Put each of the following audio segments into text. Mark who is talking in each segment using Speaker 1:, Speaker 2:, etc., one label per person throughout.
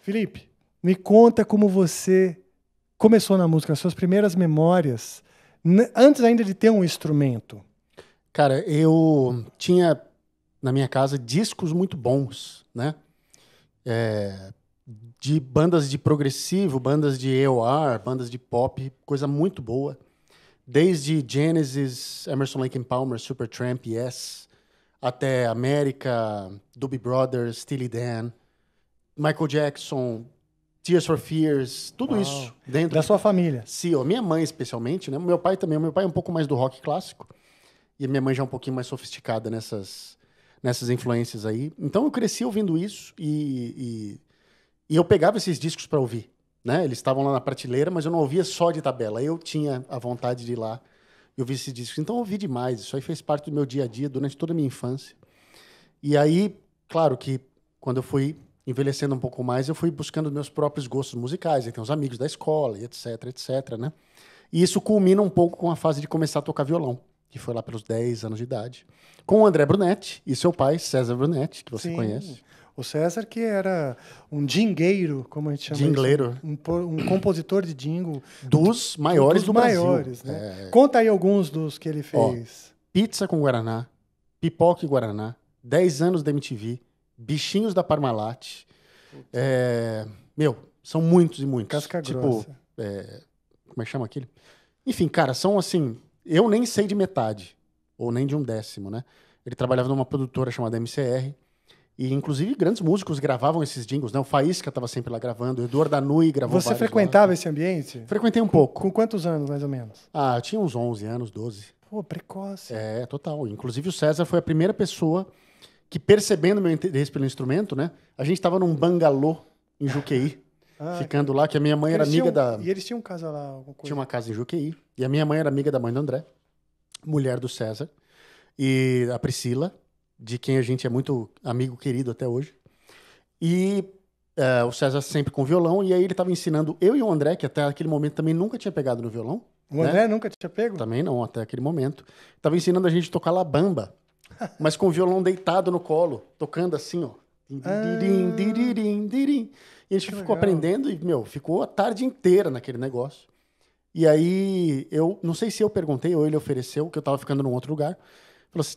Speaker 1: Felipe, me conta como você começou na música, suas primeiras memórias, antes ainda de ter um instrumento. Cara, eu
Speaker 2: tinha na minha casa discos muito bons, né? É, de bandas de progressivo, bandas de EOR, bandas de pop, coisa muito boa. Desde Genesis, Emerson Lake and Palmer, Supertramp, Yes, até América, Doobie Brothers, Steely Dan. Michael Jackson, Tears for Fears, tudo Uau. isso dentro da sua família. Sim, ó, minha mãe especialmente, né? Meu pai também, meu pai é um pouco mais do rock clássico e minha mãe já é um pouquinho mais sofisticada nessas nessas influências aí. Então eu cresci ouvindo isso e, e, e eu pegava esses discos para ouvir, né? Eles estavam lá na prateleira, mas eu não ouvia só de tabela. Eu tinha a vontade de ir lá e ouvir esses discos. Então eu ouvi demais. Isso aí fez parte do meu dia a dia durante toda a minha infância. E aí, claro que quando eu fui envelhecendo um pouco mais, eu fui buscando meus próprios gostos musicais. Então, tem os amigos da escola, e etc, etc, né? E isso culmina um pouco com a fase de começar a tocar violão, que foi lá pelos 10 anos de idade, com o André Brunetti e seu pai, César Brunetti, que você Sim. conhece. O César, que era
Speaker 1: um dingueiro, como a gente chama. Dingleiro. Um, um, compositor de dingo. Dos maiores dos do maiores, Brasil. Né? É... Conta aí alguns dos que ele fez.
Speaker 2: Ó, pizza com Guaraná, Pipoca e Guaraná, 10 anos da MTV, Bichinhos da Parmalat. É, meu, são muitos e muitos. Casca tipo, É, como é que chama aquele? Enfim, cara, são assim. Eu nem sei de metade, ou nem de um décimo, né? Ele trabalhava numa produtora chamada MCR. E, inclusive, grandes músicos gravavam esses jingles, né? O Faísca estava sempre lá gravando, o Eduardo Danui gravou Você frequentava
Speaker 1: lá. esse ambiente? Frequentei um pouco. Com quantos anos, mais ou menos?
Speaker 2: Ah, eu tinha uns 11 anos, 12.
Speaker 1: Pô, precoce.
Speaker 2: É, total. Inclusive, o César foi a primeira pessoa que percebendo meu interesse pelo instrumento, né? A gente estava num bangalô em Juqueí,
Speaker 1: ah, ficando lá, que a minha mãe era amiga tinham, da... E eles tinham casa lá, alguma coisa? Tinha uma casa
Speaker 2: em Juqueí, e a minha mãe era amiga da mãe do André, mulher do César, e a Priscila, de quem a gente é muito amigo querido até hoje. E uh, o César sempre com violão, e aí ele estava ensinando eu e o André, que até aquele momento também nunca tinha pegado no violão. O né? André nunca tinha pego? Também não, até aquele momento. Tava ensinando a gente a tocar labamba, mas com o violão deitado no colo, tocando assim, ó. Dirim, dirim, dirim, E a gente que ficou legal. aprendendo e, meu, ficou a tarde inteira naquele negócio. E aí, eu não sei se eu perguntei ou ele ofereceu, que eu tava ficando num outro lugar. Assim,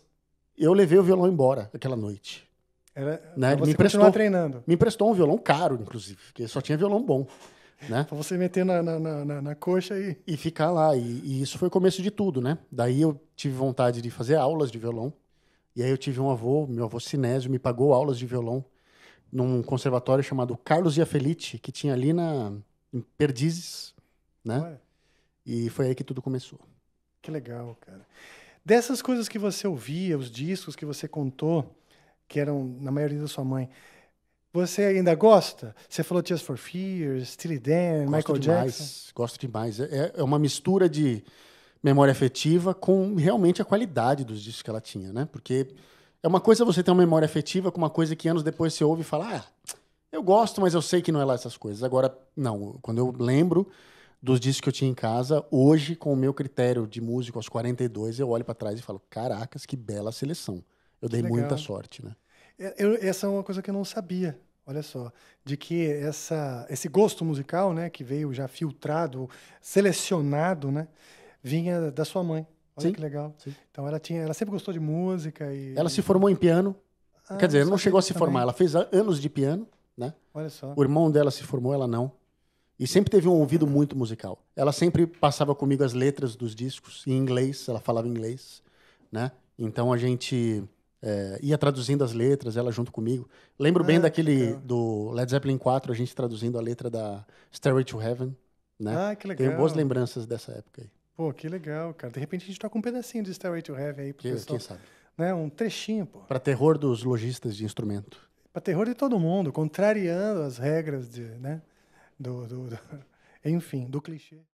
Speaker 2: eu levei o violão embora aquela noite.
Speaker 1: Era, né? me emprestou, treinando.
Speaker 2: Me emprestou um violão caro, inclusive, porque só tinha violão bom. Né? pra você meter na, na, na, na coxa e... E ficar lá. E, e, isso foi o começo de tudo, né? Daí eu tive vontade de fazer aulas de violão. E aí eu tive um avô, meu avô Sinésio, me pagou aulas de violão num conservatório chamado Carlos Iafelite, que tinha ali na em Perdizes, né? Ué.
Speaker 1: E foi aí que tudo começou. Que legal, cara. Dessas coisas que você ouvia, os discos que você contou, que eram na maioria da sua mãe, você ainda gosta? Você falou Tears for Fears, Steely Dan, Michael demais, Jackson.
Speaker 2: Gosto demais. É, é uma mistura de memória afetiva com realmente a qualidade dos discos que ela tinha, né? Porque é uma coisa você ter uma memória afetiva com uma coisa que anos depois você ouve e fala, ah, eu gosto, mas eu sei que não é lá essas coisas. Agora, não, quando eu lembro dos discos que eu tinha em casa, hoje, com o meu critério de músico aos 42, eu olho para trás e falo, caracas, que bela seleção. Eu dei muita sorte, né?
Speaker 1: É, eu, essa é uma coisa que eu não sabia, olha só, de que essa, esse gosto musical, né, que veio já filtrado, selecionado, né, vinha da sua mãe. Olha Sim. que legal. Sim. Então ela tinha, ela sempre gostou de música e. Ela se
Speaker 2: formou em piano. Ah, Quer dizer, não chegou a se também. formar. Ela fez anos de piano, né? Olha só. O irmão dela se formou, ela não. E sempre teve um ouvido muito musical. Ela sempre passava comigo as letras dos discos em inglês. Ela falava inglês, né? Então a gente é, ia traduzindo as letras, ela junto comigo. Lembro ah, bem daquele do Led Zeppelin 4, a gente traduzindo a letra da Stairway to Heaven, né? Ah, que legal. Tenho boas lembranças dessa época aí.
Speaker 1: Pô, que legal, cara. De repente a gente toca um pedacinho de Stairway to Heaven aí pro que, pessoal. Quem sabe? Né? Um
Speaker 2: trechinho, pô. Para terror dos lojistas de instrumento.
Speaker 1: Para terror de todo mundo, contrariando as regras de, né? do, do, do... enfim, do clichê.